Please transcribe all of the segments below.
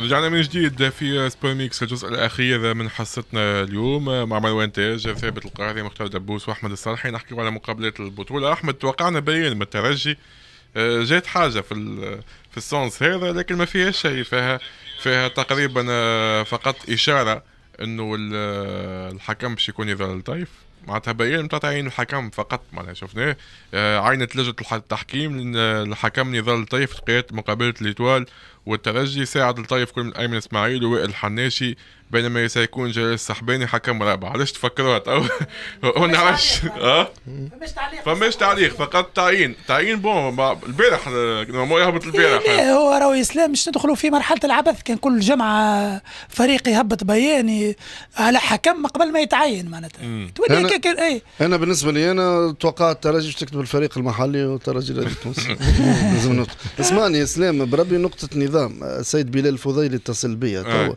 رجعنا من جديد في سبور ميكس الجزء الاخير من حصتنا اليوم مع مروان تاج ثابت القاهري مختار دبوس واحمد الصالحي نحكي على مقابله البطوله احمد توقعنا بين من الترجي آه، جات حاجه في في السونس هذا لكن ما فيها شيء فيها فيها تقريبا آه، فقط اشاره انه الحكم باش يكون يظل لطيف معناتها باين عين الحكم فقط معناتها شفناه آه، عينت لجنه التحكيم الحكم نضال الطيف في قياده مقابله الاتوال والترجي ساعد الطيف كل من ايمن اسماعيل ووائل الحناشي بينما سيكون جلال السحباني حكم رابع علاش تفكروا تو ونعرفش علاش اه فماش تعليق فماش تعليق فقط تعيين تعيين بون البارح نورمال نعم، يهبط البارح إيه، إيه، هو راهو اسلام مش ندخلوا في مرحلة العبث كان كل جمعة فريق يهبط بياني على حكم قبل ما يتعين معناتها تولي هكاك اي انا بالنسبة لي انا توقعت الترجي باش تكتب الفريق المحلي والترجي الرياضي التونسي لازم اسمعني اسلام بربي نقطة نظام السيد بلال الفضيلي اتصل بيا آه.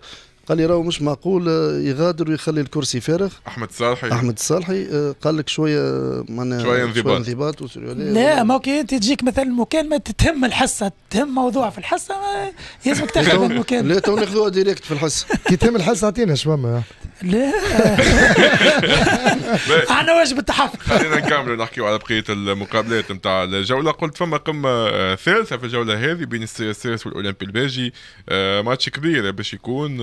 قال لي راهو مش معقول آه، يغادر ويخلي الكرسي فارغ احمد الصالحي احمد الصالحي آه، قال لك شويه آه، معناها شويه انضباط انضباط لا ما كي انت تجيك مثلا المكالمه تتهم الحصه تهم موضوع في الحصه لازمك تاخذ المكالمه لا تو ناخذوها ديريكت في الحصه كي تهم الحصه اعطينا شباب لا انا واجب التحفظ خلينا نكملوا نحكيو على بقيه المقابلات نتاع الجوله قلت فما قمه ثالثه في الجوله هذه بين السي اس اس والاولمبي الباجي ماتش كبير باش يكون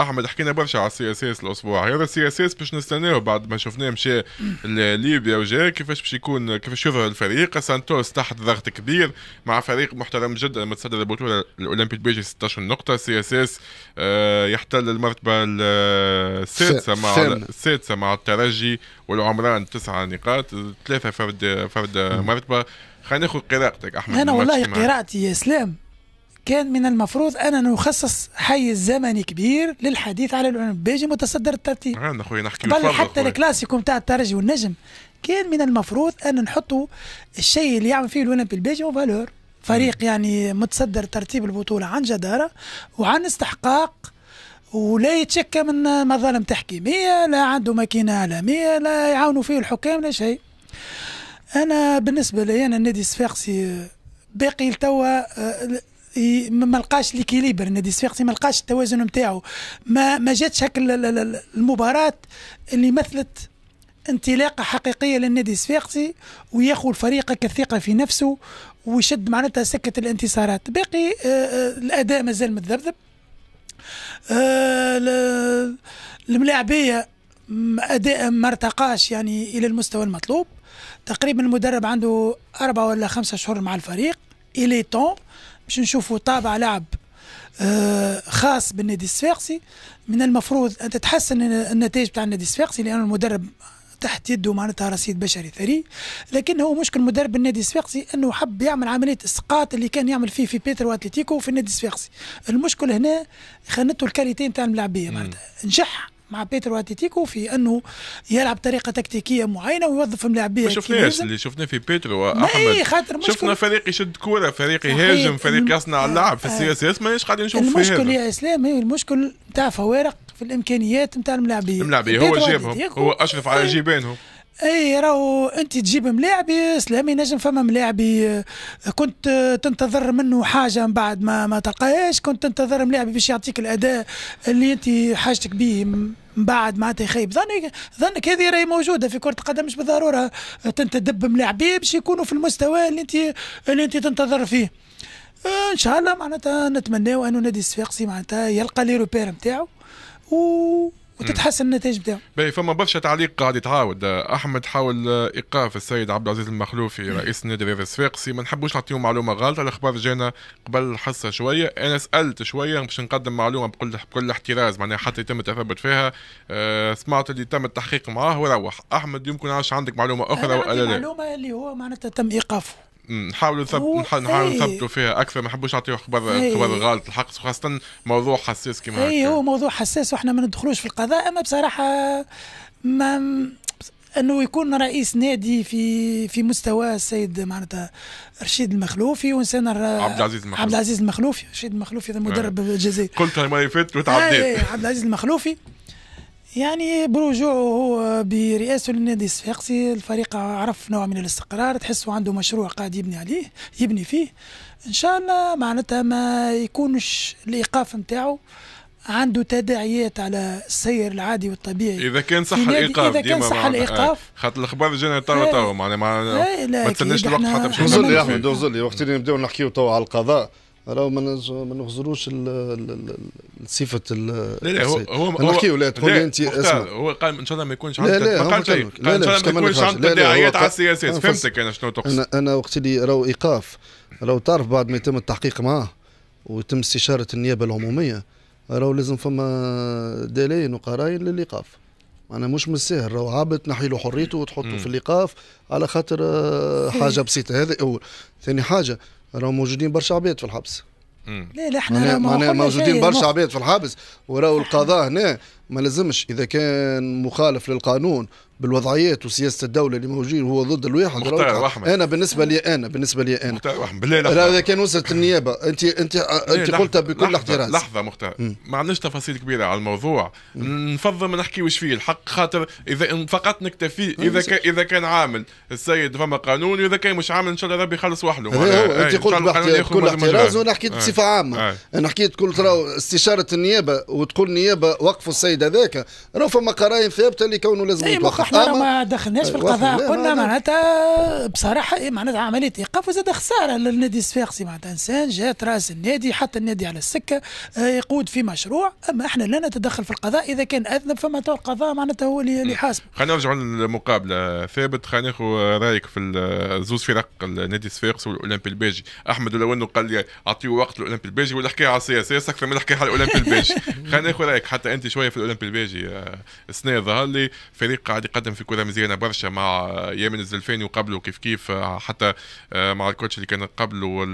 احمد حكينا برشا على السي اس اس الاسبوع هذا السي اس اس باش نستناو بعد ما شفناه مشى لليبيا وجا كيفاش باش يكون كيفاش يظهر الفريق سانتوس تحت ضغط كبير مع فريق محترم جدا متصدر البطوله الاولمبي بيجي 16 نقطه سي اس اس آه، يحتل المرتبه السادسه مع السادسه مع الترجي والعمران تسعة نقاط ثلاثه فرد فرد مرتبه خلينا ناخذ قراءتك احمد انا والله قراءتي يا اسلام كان من المفروض انا نخصص حيز زمني كبير للحديث على الاولمبيجي متصدر الترتيب آه، انا خويا نحكي بل حتى الكلاسيكو نتاع الترجي والنجم كان من المفروض ان نحطوا الشيء اللي يعمل فيه الاولمبي البيجي فالور فريق يعني متصدر ترتيب البطوله عن جداره وعن استحقاق ولا يتشكى من مظالم تحكيميه لا عنده ماكينه اعلاميه لا يعاونوا فيه الحكام لا شيء انا بالنسبه لي انا النادي الصفاقسي باقي لتوا آه، ما لقاش ليكيليبر نادي الصفاقسي ما لقاش التوازن نتاعو ما ما جاتش هاك المباراه اللي مثلت انطلاقه حقيقيه للنادي الصفاقسي وياخذ الفريق كالثقه في نفسه ويشد معناتها سكه الانتصارات باقي آه، آه، الاداء مازال متذبذب آه، الملاعبيه اداء ما ارتقاش يعني الى المستوى المطلوب تقريبا المدرب عنده أربعة ولا خمسة شهور مع الفريق إلي طون باش نشوفوا طابع لعب آه، خاص بالنادي الصفاقسي من المفروض ان تتحسن النتائج بتاع النادي الصفاقسي لان المدرب تحت يده معناتها رصيد بشري ثري لكن هو مشكل مدرب النادي الصفاقسي انه حب يعمل عمليه اسقاط اللي كان يعمل فيه في بيتر واتليتيكو في النادي الصفاقسي المشكل هنا خانته الكاليتي نتاع الملاعبيه معناتها نجح مع بيترو اتيتيكو في انه يلعب طريقه تكتيكيه معينه ويوظف ملاعبيه ما شفناش اللي شفناه في بيترو احمد إيه، خاطر شفنا فريق يشد كوره فريق يهاجم فريق يصنع اللعب في آه. السي اس اس مانيش قاعدين نشوف المشكل يا اسلام هي إيه، المشكل نتاع فوارق في الامكانيات نتاع الملاعبيه الملاعبيه هو جابهم هو اشرف على جيبانهم اي راهو انت تجيب ملاعبي سلامي نجم فما ملاعبي كنت تنتظر منه حاجه من بعد ما ما تلقاهاش كنت تنتظر ملاعبي باش يعطيك الاداء اللي انت حاجتك به من بعد معناتها يخيب ظنك ظنك هذه راهي موجوده في كره القدم مش بالضروره تنتدب ملاعبيه باش يكونوا في المستوى اللي انت اللي انت تنتظر فيه آه، ان شاء الله معناتها نتمناو انه نادي الصفاقسي معناتها يلقى لي روبير نتاعو و وتتحسن النتائج بتاعهم. باهي فما برشا تعليق قاعد يتعاود احمد حاول ايقاف السيد عبد العزيز المخلوفي رئيس نادي رياض الصفاقسي ما نحبوش نعطيهم معلومه غلط الاخبار جانا قبل الحصه شويه انا سالت شويه باش نقدم معلومه بكل بكل احتراز معناها حتى يتم التثبت فيها أه سمعت اللي تم التحقيق معاه وروح احمد يمكن عاش عندك معلومه اخرى ولا لا؟ معلومه اللي هو معناتها تم ايقافه نحاولوا نثبت نحاولوا إيه. نثبتوا فيها اكثر ما نحبوش نعطيو اخبار إيه. خبر غلط الحق خاصه موضوع حساس كيما اي هو موضوع حساس واحنا ما ندخلوش في القضاء اما بصراحه ما انه يكون رئيس نادي في في مستوى السيد معناتها رشيد المخلوفي وانسان عبد العزيز المخلوفي عبد العزيز المخلوفي رشيد المخلوفي هذا مدرب إيه. الجزائر قلت المرة اللي فاتت وتعديت عبد العزيز المخلوفي يعني برجوعه برئاسه للنادي الصفاقسي الفريق عرف نوع من الاستقرار تحسوا عنده مشروع قاعد يبني عليه يبني فيه ان شاء الله معناتها ما يكونش الايقاف نتاعو عنده تداعيات على السير العادي والطبيعي اذا كان صح الايقاف اذا كان صح الايقاف خاطر الاخبار جانا تو تو معناها ما إيه، تستناش الوقت حتى باش نوصل لي احمد لي وقت اللي نبداو نحكيو تو على القضاء راهو ما نغزروش صفه لا لا هو هو نحكي ولا تقول لي انت اسمع هو قال ان شاء الله ما يكونش عندك لا ما قالش لا لا ما يكونش عندك دعايات على السياسات فهمتك انا شنو تقصد انا انا وقت اللي راهو ايقاف راهو تعرف بعد ما يتم التحقيق معاه ويتم استشاره النيابه العموميه راهو لازم فما دلائل وقراين للايقاف انا مش من السهل راهو عبد تنحي له حريته وتحطه في الايقاف على خاطر آه، حاجه بسيطه هذا اول ثاني حاجه راهم موجودين برشا عباد في الحبس لا لا احنا معناها موجودين برشا عباد في الحبس وراه القضاء هنا ما لازمش اذا كان مخالف للقانون بالوضعيات وسياسه الدوله اللي موجودين هو ضد الواحد انا بالنسبه لي انا بالنسبه لي انا مختار واحمد بالله اذا كان وصلت النيابه انت انت انت قلتها بكل احتراز لحظه مختار ما عندناش تفاصيل كبيره على الموضوع نفضل ما نحكيوش فيه الحق خاطر اذا فقط نكتفي اذا أيوة، كان اذا كان عامل السيد فما قانون واذا كان مش عامل ان شاء الله ربي يخلص وحده انت قلت بكل احتراز وانا حكيت بصفه عامه انا حكيت كل استشاره النيابه وتقول النيابه وقفوا السيد هذاك راه فما قرائن ثابته اللي كونه لازم احنا ما دخلناش في القضاء قلنا معناتها بصراحه إيه، معناتها عمليه ايقاف وزاد خساره للنادي الصفاقسي معناتها انسان جات راس النادي حتى النادي على السكه آه، يقود في مشروع اما احنا لا نتدخل في القضاء اذا كان اذنب فما القضاء معناتها هو اللي يحاسب خلينا نرجعوا للمقابله ثابت خلينا ناخذ رايك في زوز فرق النادي الصفاقسي والاولمبي الباجي احمد ولو انه قال لي اعطيه وقت الاولمبي الباجي ولا احكي على السياسه اكثر من حكايه على الاولمبي الباجي خلينا ناخذ رايك حتى انت شويه في الاولمبي الباجي السنه آه، ظهر لي فريق قاعد تقدم في كره مزيانه برشا مع يامن الزلفاني وقبله كيف كيف حتى آه، مع الكوتش اللي كان قبله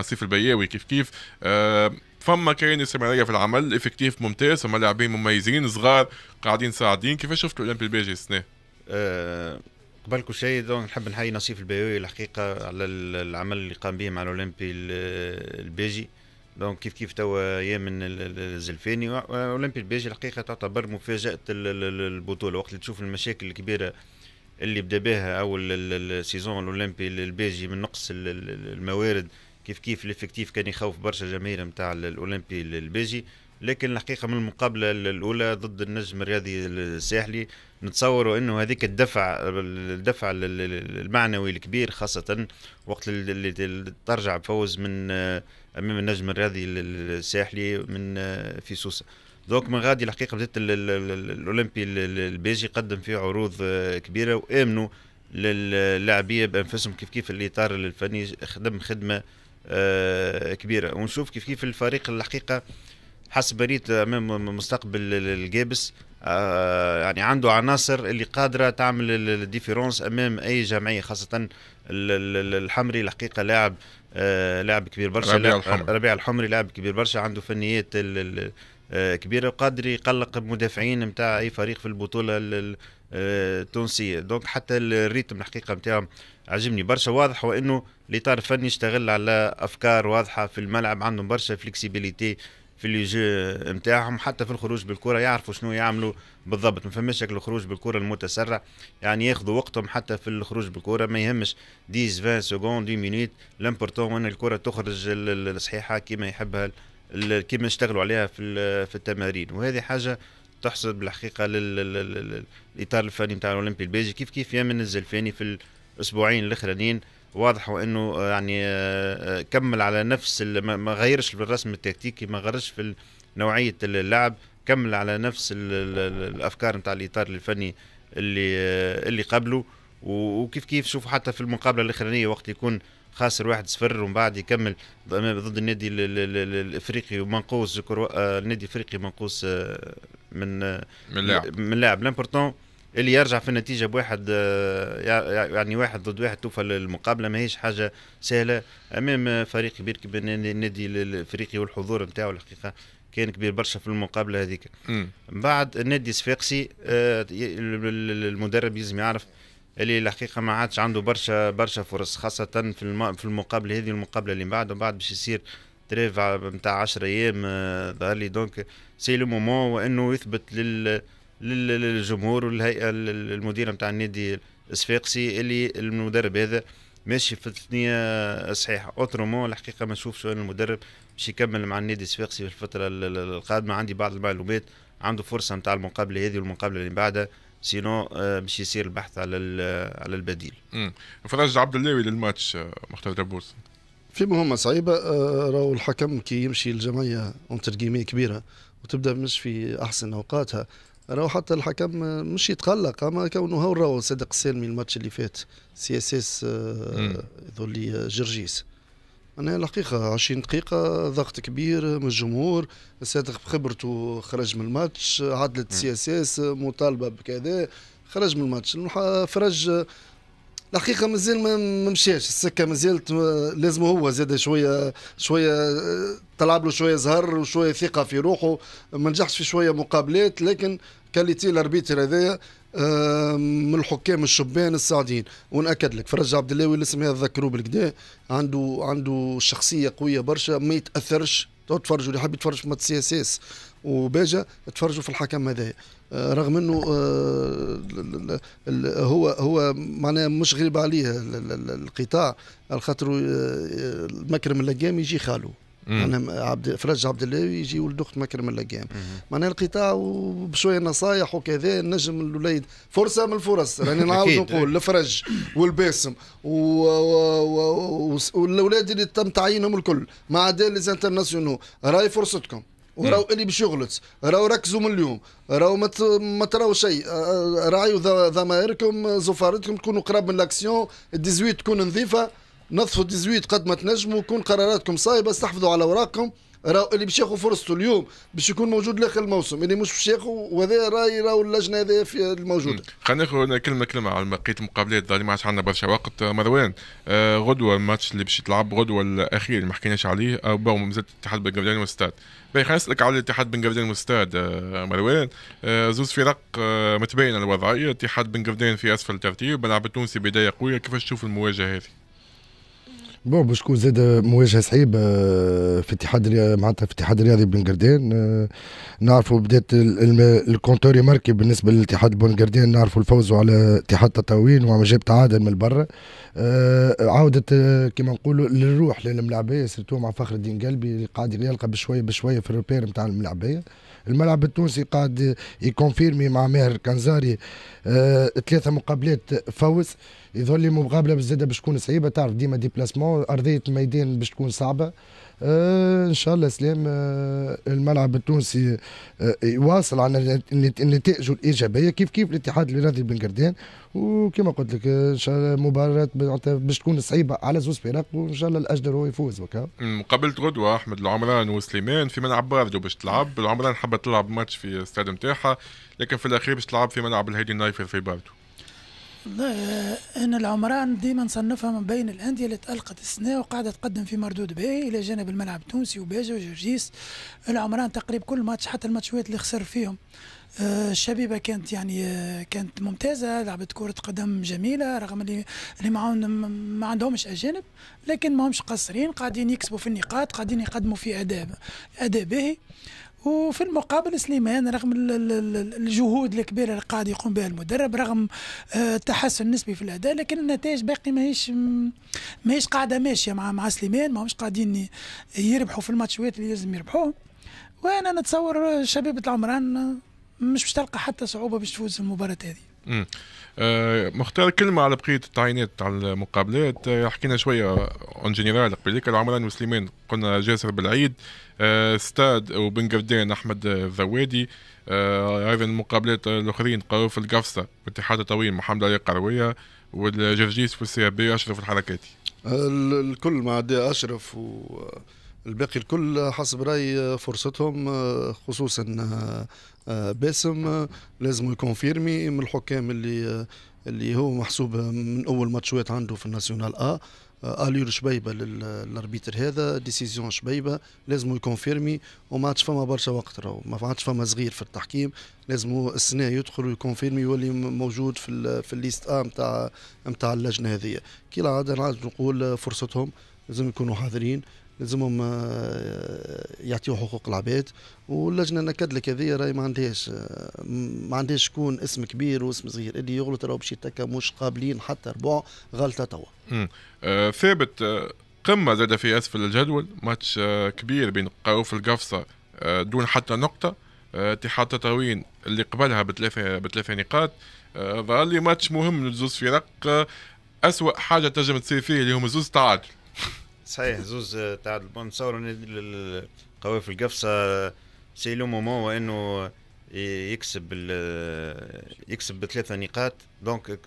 نصيف البياوي كيف كيف آه، فما كاين استمراريه في العمل افكتيف ممتاز فما لاعبين مميزين صغار قاعدين ساعدين كيفاش شفتوا الاولمبي الباجي السنه؟ أه قبل كل شيء دونك نحب نحيي نصيف البياوي الحقيقه على العمل اللي قام به مع الاولمبي أه دونك كيف كيف توا ايام من الزلفاني اولمبي البيجي الحقيقه تعتبر مفاجاه البطوله وقت اللي تشوف المشاكل الكبيره اللي بدا بها او السيزون الاولمبي البيجي من نقص الموارد كيف كيف الافكتيف كان يخوف برشا جماهير نتاع الاولمبي البيجي لكن الحقيقه من المقابله الاولى ضد النجم الرياضي الساحلي نتصور انه هذيك الدفع الدفع المعنوي الكبير خاصه وقت اللي ترجع بفوز من امام النجم الرياضي الساحلي من آه، في سوسه دونك من غادي الحقيقه بدات الاولمبي البيجي قدم فيه عروض آه، كبيره وامنوا للاعبيه بانفسهم كيف كيف الاطار الفني خدم خدمه آه، كبيره ونشوف كيف كيف الفريق الحقيقه حسب بريت امام مستقبل الجابس يعني عنده عناصر اللي قادره تعمل الديفيرونس امام اي جمعيه خاصه الحمري الحقيقه لاعب آه، لاعب كبير برشا ربيع الحمري, ربيع الحمري لاعب كبير برشا عنده فنيات آه، كبيره وقادر يقلق المدافعين نتاع اي فريق في البطوله آه، التونسيه دونك حتى الريتم الحقيقه نتاعهم عجبني برشا واضح وانه الاطار الفني اشتغل على افكار واضحه في الملعب عندهم برشا فليكسيبيليتي في اللي جي نتاعهم حتى في الخروج بالكره يعرفوا شنو يعملوا بالضبط ما فماش شكل الخروج بالكره المتسرع يعني ياخذوا وقتهم حتى في الخروج بالكره ما يهمش 10 20 سكوند 2 مينوت لامبورتون ان الكره تخرج الصحيحه كما يحبها كما يشتغلوا عليها في في التمارين وهذه حاجه تحصل بالحقيقه للاطار الفني نتاع الاولمبي البيجي كيف كيف من الزلفاني في الاسبوعين الاخرانيين واضح وانه آه، يعني آه، آه، كمل على نفس ما غيرش بالرسم التكتيكي ما غيرش في نوعيه اللعب كمل على نفس الافكار نتاع الاطار الفني اللي اللي قبله وكيف كيف شوفوا حتى في المقابله الاخرانيه وقت يكون خاسر واحد صفر ومن بعد يكمل ضد النادي الافريقي ومنقوص النادي الافريقي منقوص من من لاعب من لاعب لامبورتون اللي يرجع في النتيجه بواحد آه، يعني واحد ضد واحد توفى المقابله ماهيش حاجه سهله امام فريق كبير كبير النادي الافريقي والحضور نتاعو الحقيقه كان كبير برشا في المقابله هذيك بعد النادي الصفاقسي آه، المدرب لازم يعرف اللي الحقيقه ما عادش عنده برشا برشا فرص خاصه في في المقابله هذه والمقابله اللي بعد باش يصير تريف نتاع 10 ايام آه، ظهر لي دونك سي لو مومون وانه يثبت لل للجمهور والهيئه المديره نتاع النادي الصفاقسي اللي المدرب هذا ماشي في الثنيه صحيحه اوترومون الحقيقه ما نشوفش المدرب باش يكمل مع النادي الصفاقسي في الفتره القادمه عندي بعض المعلومات عنده فرصه نتاع المقابله هذه والمقابله اللي بعدها سينو آه، باش يصير البحث على على البديل. امم فرج عبد اللاوي للماتش آه، مختار دابوس. في مهمه صعيبه آه، راهو الحكم كي يمشي الجمعيه اونتر كبيره وتبدا مش في احسن اوقاتها راهو حتى الحكم مش يتقلق اما كونه هو راهو صدق السلمي الماتش اللي فات سي اس اس ذولي آه، جرجيس انا الحقيقه 20 دقيقه ضغط كبير من الجمهور صادق بخبرته خرج من الماتش عدلت سي اس اس مطالبه بكذا خرج من الماتش فرج الحقيقه مازال ما مشاش السكه مازالت لازم هو زاد شويه شويه تلعب آه، له شويه زهر وشويه ثقه في روحه ما نجحش في شويه مقابلات لكن كاليتي الاربيتر هذايا آه، من الحكام الشبان السعوديين وناكد لك فرج عبد الله اللي هذا تذكروا بالكدا عنده عنده شخصيه قويه برشا ما يتاثرش تفرجوا اللي حاب يتفرج في مات سي اس اس وباجا تفرجوا في الحكم هذايا آه، رغم انه آه، هو هو معناه مش غريب عليه القطاع الخطر مكرم اللقام يجي خاله انا عبد فرج عبد الله يجي ولد اخت مكرم اللقام معناها القطاع وبشويه نصايح وكذا نجم الوليد فرصه من الفرص راني نعاود نقول الفرج والباسم والاولاد اللي تم تعيينهم الكل ما عدا ليزانترناسيونو راهي فرصتكم وراو اللي باش يغلط راو ركزوا من اليوم راو مت... ما تراو شيء راعيوا ضمائركم زفارتكم تكونوا قراب من لاكسيون 18 تكون نظيفه نظفوا 18 قد ما تنجموا كون قراراتكم صايبه استحفظوا على اوراقكم راهو اللي باش ياخذ فرصته اليوم باش يكون موجود لاخر الموسم اللي مش باش ياخذ وهذا راي راهو اللجنه هذه في الموجوده. خلينا ناخذ كلمه كلمه على بقيه المقابلات اللي ما عادش عندنا برشا وقت آه، مروان آه غدوه الماتش اللي باش يتلعب غدوه الاخير ما حكيناش عليه او آه، بون مازال الاتحاد بن قردان والستاد. باهي خلينا نسالك على الاتحاد بن قردان والستاد آه مروان آه زوز فرق آه، متباينه الوضعيه الاتحاد بن قردان في اسفل الترتيب ملعب التونسي بدايه قويه كيفاش تشوف المواجهه هذه؟ بون باش تكون زاد آه، مواجهه صعيبه آه، في اتحاد معناتها في الاتحاد الرياضي بن قردان آه، نعرفوا بدات الكونتور يماركي بالنسبه للاتحاد بن قردان نعرفوا الفوز على اتحاد تطاوين وعم جاب تعادل من برا عوده كما نقولوا للروح للملاعبيه سيرتو مع فخر الدين قلبي اللي قاعد يلقى بشويه بشويه في الروبير نتاع الملاعبيه الملعب التونسي قاعد يكونفيرمي مع ماهر الكنزاري آه ثلاثه مقابلات فوز يظهر لي مقابله بزاده باش تكون صعيبه تعرف ديما ديبلاسمون ارضيه الميدان باش تكون صعبه آه، ان شاء الله سلام آه، الملعب التونسي يواصل آه، على نتائجه الايجابيه كيف كيف الاتحاد الرياضي بن قردان وكما قلت لك ان شاء الله مباراه باش تكون صعيبه على زوز فرق وان شاء الله الاجدر هو يفوز وكا مقابله غدوه احمد العمران وسليمان في ملعب باردو باش تلعب العمران حبت تلعب ماتش في الاستاد نتاعها لكن في الاخير باش تلعب في ملعب الهيدي نايفر في باردو أن العمران ديما نصنفها من بين الأندية اللي تألقت السنة وقاعدة تقدم في مردود باهي إلى جانب الملعب التونسي وباجة وجرجيس العمران تقريب كل ماتش حتى الماتشوات اللي خسر فيهم آه، الشبيبه كانت يعني آه، كانت ممتازه لعبت كره قدم جميله رغم اللي اللي معاهم ما عندهمش اجانب لكن ماهمش قاصرين قاعدين يكسبوا في النقاط قاعدين يقدموا في اداء اداء باهي وفي المقابل سليمان رغم الجهود الكبيره اللي قاعد يقوم بها المدرب رغم آه، التحسن النسبي في الاداء لكن النتائج باقي ماهيش ماهيش قاعده ماشيه مع مع سليمان ماهمش قاعدين يربحوا في الماتشوات اللي لازم يربحوه وانا نتصور شباب العمران مش باش تلقى حتى صعوبه باش تفوز المباراه هذه آه، مختار كلمة على بقية التعيينات على المقابلات آه، حكينا شوية اون جينيرال قبيليك العمران وسليمان قلنا جاسر بالعيد آه، ستاد وبن قردان احمد الزوادي ايضا المقابلات الاخرين قروف القفصة اتحاد الطويل محمد علي قروية والجرجيس والسيابي اشرف الحركاتي الكل ما عدا اشرف والباقي الكل حسب رايي فرصتهم خصوصا آه، باسم آه، لازم يكونفيرمي من الحكام اللي آه، اللي هو محسوب من اول ماتشوات عنده في الناسيونال ا اليور شبيبه للاربيتر هذا ديسيزيون شبيبه لازم يكونفيرمي وما عادش فما برشا وقت راهو ما عادش فما صغير في التحكيم لازم السنه يدخل ويكونفيرمي يولي موجود في في الليست ا نتاع نتاع اللجنه هذه كي العاده نقول فرصتهم لازم يكونوا حاضرين لازمهم آه، يعطيو حقوق العباد واللجنه نكدلك هذه راهي ما عندهاش آه، ما عندهاش شكون اسم كبير واسم صغير اللي يغلط راهو باش يتكا مش قابلين حتى ربع غلطه توا. آه ثابت آه، قمه زاد في اسفل الجدول ماتش كبير بين قاروف القفصه دون حتى نقطه اتحاد تطاوين اللي قبلها بثلاثه بثلاثه نقاط ظهر لي ماتش مهم لزوز فرق اسوء حاجه تنجم تصير فيه اللي هم زوز تعادل صحيح زوز آه، تاع البون نتصور قوافل القفصه آه، آه، سي لو مومون وانه يكسب يكسب بثلاثه نقاط دونك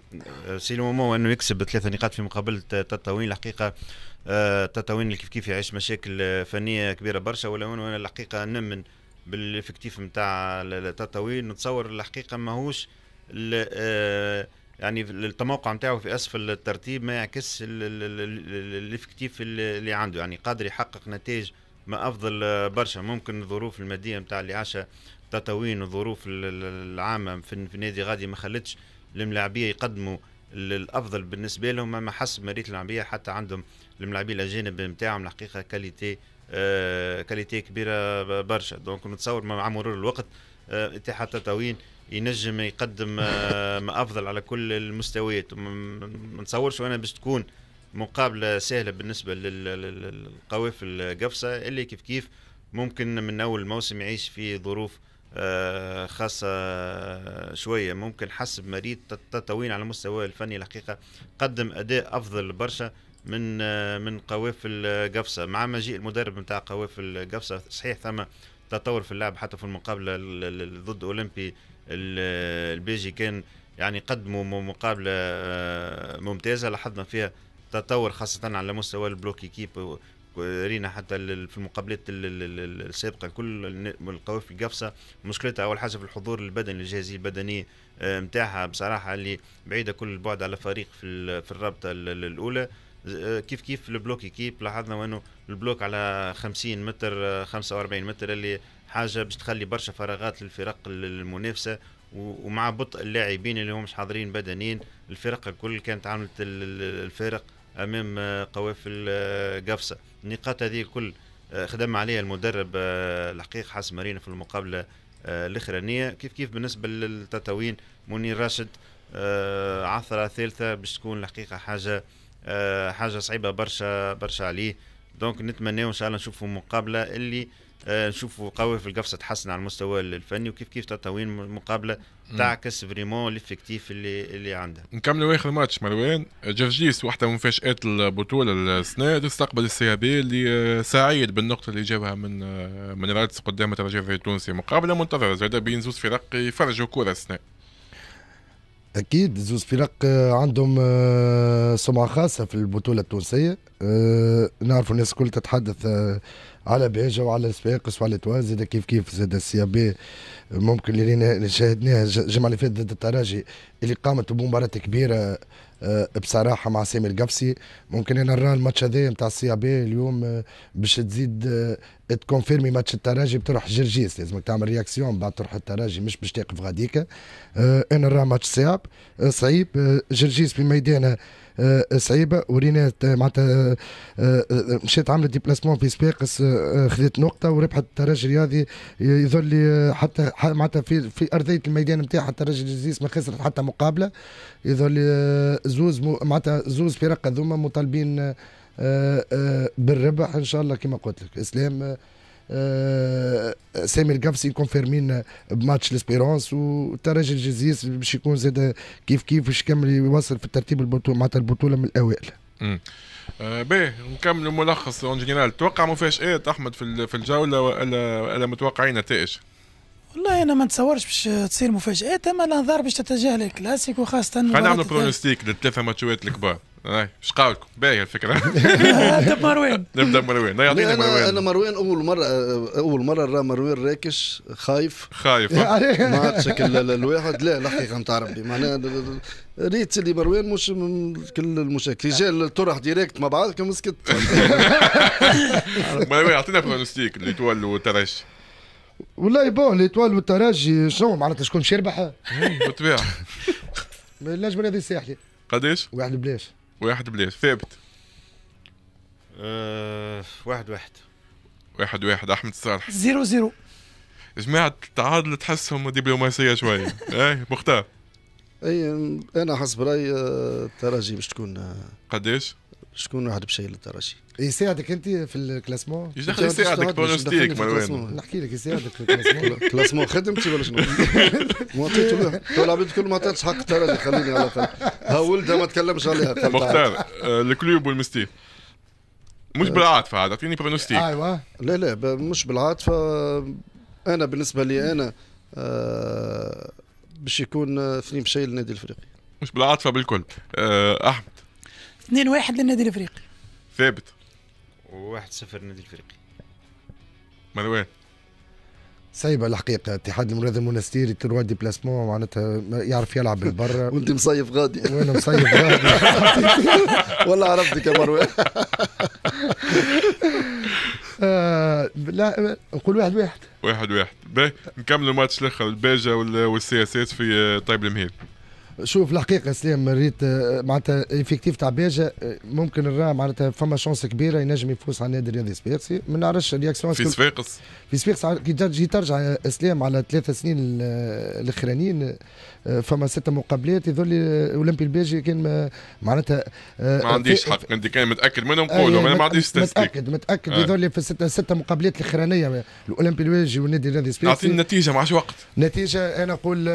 سي لو مومون انه يكسب بثلاثه نقاط في مقابل تطاوين الحقيقه تطاوين كيف كيف يعيش مشاكل فنيه كبيره برشا ولو انه انا الحقيقه نمن بالافكتيف نتاع تطاوين نتصور الحقيقه ماهوش يعني التموقع نتاعو في اسفل الترتيب ما يعكسش الافكتيف اللي عنده يعني قادر يحقق نتائج ما افضل آه، برشا ممكن الظروف الماديه نتاع اللي عاشها تطاوين الظروف العامه في النادي غادي ما خلتش الملاعبيه يقدموا الافضل بالنسبه لهم اما حسب مريت الملاعبيه حتى عندهم الملاعبيه الاجانب نتاعهم الحقيقه كاليتي آه كاليتي كبيره برشا دونك نتصور مع مرور الوقت آه اتحاد تطاوين ينجم يقدم آه، ما افضل على كل المستويات ما نتصورش وانا باش تكون مقابله سهله بالنسبه للقوافل قفصه اللي كيف كيف ممكن من اول الموسم يعيش في ظروف آه، خاصة شوية ممكن حسب مريض تطوين على المستوى الفني الحقيقة قدم أداء أفضل برشا من آه، من قوافل قفصة مع مجيء المدرب نتاع قوافل قفصة صحيح ثم تطور في اللعب حتى في المقابلة ضد أولمبي البيجي كان يعني قدموا مقابله آه، ممتازه لاحظنا فيها تطور خاصه على مستوى البلوك كيب رينا حتى في المقابلات السابقه كل القوافل قفصة مشكلتها اول حاجه في الحضور البدني الجاهزيه البدنيه آه، نتاعها بصراحه اللي بعيده كل البعد على فريق في الرابطه الاولى آه، كيف كيف البلوك كيب لاحظنا انه البلوك على 50 متر 45 متر اللي حاجه باش تخلي برشا فراغات للفرق المنافسه ومع بطء اللاعبين اللي هم مش حاضرين بدنيا الفرق الكل كانت عملت الفارق امام آه، قوافل آه، قفصه النقاط هذه الكل آه، خدم عليها المدرب الحقيقه حاس مارينا في المقابله الاخرانيه كيف كيف بالنسبه للتتوين منير راشد عثره ثالثه باش تكون الحقيقه حاجه حاجه صعيبه برشا برشا عليه دونك نتمناو ان شاء الله نشوفوا مقابله اللي نشوفوا آه، قوي في القفصه تحسن على المستوى الفني وكيف كيف تطوين مقابله تعكس فريمون ليفيكتيف اللي اللي عندها. نكملوا اخر ماتش مروان آه، جرجيس واحده من مفاجات البطوله السنه تستقبل السي بي اللي آه، سعيد بالنقطه اللي جابها من من رادس قدام الترجي التونسي مقابله منتظره زاد بين زوز فرق يفرجوا كره السنه. اكيد زوز فرق آه، عندهم آه، سمعه خاصه في البطوله التونسيه آه، نعرفوا الناس الكل تتحدث على بهجه وعلى السباقس وعلى توا زاد كيف كيف زاد بي ممكن اللي شاهدناها الجمعه اللي فاتت ضد التراجي اللي قامت بمباراه كبيره آه، بصراحه مع سامي القفصي ممكن انا نرى الماتش هذا نتاع السي إيه بي اليوم آه، باش تزيد آه، تكونفيرمي ماتش التراجي بتروح جرجيس لازمك تعمل رياكسيون بعد تروح التراجي مش باش تقف غاديكا انا نرى ماتش صعب صعيب جرجيس في ميدانه آه، صعيبه ورينا معناتها آه، آه، مشات عملت ديبلاسمون في سباقس خذت نقطه وربحت الترجي الرياضي يظل حتى معناتها في في ارضيه الميدان نتاعها الترجي الجزيز ما خسرت حتى مقابله يظل زوز معناتها زوز فرق هذوما مطالبين بالربح ان شاء الله كما قلت لك اسلام آه، سامي القفصي مكونفيرمين بماتش ليسبيرونس والترجي الجزيز باش يكون زاد كيف كيف باش يكمل يوصل في الترتيب البطوله معناتها البطوله من الاوائل. آه باهي نكملوا ملخص اون جينيرال توقع مفاجات إيه، احمد في في الجوله ولا متوقعين نتائج؟ والله انا ما نتصورش باش تصير مفاجات اما إيه، الانظار باش تتجاهل الكلاسيك وخاصه خلينا نعملوا برونوستيك للثلاثه ماتشات الكبار اي ايش قاولكم باهي الفكره نبدا بمروان نبدا بمروان يعطينا مروان انا مروان اول مره اول مره راه مروان راكش خايف خايف ما عادش الواحد لا الحقيقه نتاع ربي معناها ريت اللي مروان مش من كل المشاكل جا الطرح ديريكت مع بعضكم مسكت مروان اعطينا برونوستيك اللي تولوا ترش والله بون ليتوال والترجي شنو معناتها شكون شربح؟ إيه، بالطبيعه لازم النجم الرياضي قداش؟ واحد بلاش واحد بلاش ثابت أه واحد واحد واحد واحد احمد الصالح زيرو زيرو جماعة التعادل تحسهم دبلوماسية شوية اي مختار اي انا حسب رايي الترجي أه، باش تكون أه. قداش؟ شكون واحد بشيء للتراشي يساعدك انت في الكلاسمون يساعدك بونوستيك مروان نحكي لك يساعدك في الكلاسمون الكلاسمون خدمتي ولا شنو؟ ما عطيته له تو العباد الكل ما عطيتش حق الدرجه خليني على الاقل ها ولدها ما تكلمش عليها مختار آه، الكلوب والمستي مش آه. بالعاطفه عاد اعطيني بونوستيك ايوه لا لا مش بالعاطفه انا بالنسبه لي انا آه، باش يكون اثنين بشيء للنادي الافريقي مش بالعاطفه بالكل احمد 2-1 للنادي الافريقي ثابت 1-0 للنادي الافريقي مروان صعيبه الحقيقه اتحاد المنظم المونستيري تروا بلاسمون معناتها يعرف يلعب بالبرا وانت مصيف غادي وانا مصيف غادي والله عرفتك يا مروان آه، لا نقول واحد واحد واحد واحد باهي نكملوا الماتش الاخر الباجه والسياسات في آه، طيب المهيل شوف الحقيقه سلام ريت آه، معناتها ايفيكتيف تاع بيجا آه، ممكن نراه معناتها فما شونس كبيره ينجم يفوز على النادي الرياضي سبيرسي ما نعرفش الرياكسيون في صفاقس في صفاقس كي ترجع اسلام آه، على ثلاثة سنين الاخرانيين فما ستة مقابلات يظل اولمبي الباجي كان معناتها ما عنديش حق انت كان متاكد منهم قولوا انا ما عنديش تسليك متاكد متاكد يظل في ستة ستة مقابلات الاخرانيه الاولمبي الباجي والنادي الرياضي سبيرسي اعطيني النتيجه ما عادش وقت نتيجه انا نقول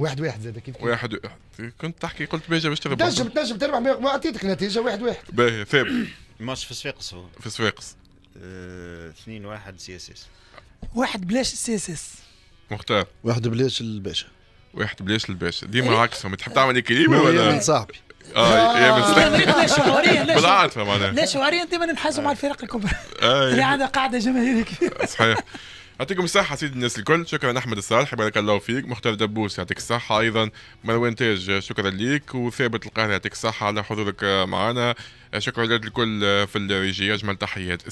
واحد واحد زاد كيف واحد واحد كنت تحكي قلت باجي باش تربح تنجم تنجم تربح ما اعطيتك نتيجه واحد واحد باهي ثابت ماتش في صفاقس هو في صفاقس 2 1 سي اس اس واحد بلاش السي اس اس مختار واحد بلاش الباشا واحد بلاش الباشا ديما عكسهم إيه. تحب تعمل كريمه ولا من صاحبي اه يا مستر آه، لا معناها لا شعوريا من ننحازوا آه. مع الفرق الكبرى اللي آه، يعني. عندها قاعده جماهيريه كبيره صحيح يعطيكم الصحة سيدي الناس الكل شكرا أحمد الصالح بارك الله فيك مختار دبوس يعطيك الصحة أيضا مروان تاج شكرا ليك وثابت القاهرة يعطيك الصحة على حضورك معنا شكرا الكل في الريجي أجمل تحيات